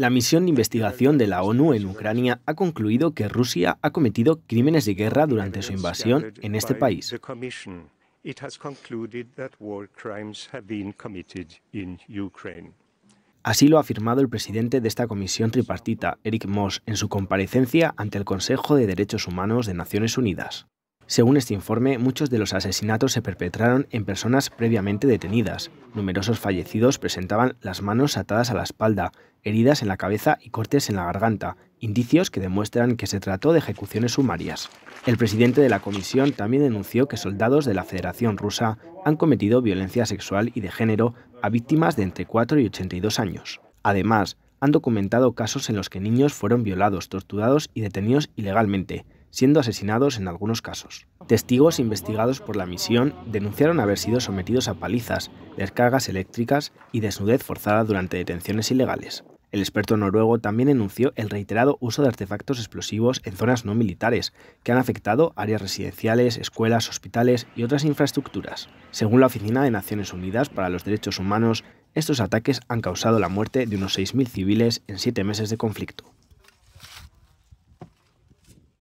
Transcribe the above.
La misión de investigación de la ONU en Ucrania ha concluido que Rusia ha cometido crímenes de guerra durante su invasión en este país. Así lo ha afirmado el presidente de esta comisión tripartita, Eric Moss, en su comparecencia ante el Consejo de Derechos Humanos de Naciones Unidas. Según este informe, muchos de los asesinatos se perpetraron en personas previamente detenidas. Numerosos fallecidos presentaban las manos atadas a la espalda, heridas en la cabeza y cortes en la garganta, indicios que demuestran que se trató de ejecuciones sumarias. El presidente de la comisión también denunció que soldados de la Federación Rusa han cometido violencia sexual y de género a víctimas de entre 4 y 82 años. Además, han documentado casos en los que niños fueron violados, torturados y detenidos ilegalmente, siendo asesinados en algunos casos. Testigos investigados por la misión denunciaron haber sido sometidos a palizas, descargas eléctricas y desnudez forzada durante detenciones ilegales. El experto noruego también enunció el reiterado uso de artefactos explosivos en zonas no militares, que han afectado áreas residenciales, escuelas, hospitales y otras infraestructuras. Según la Oficina de Naciones Unidas para los Derechos Humanos, estos ataques han causado la muerte de unos 6.000 civiles en siete meses de conflicto.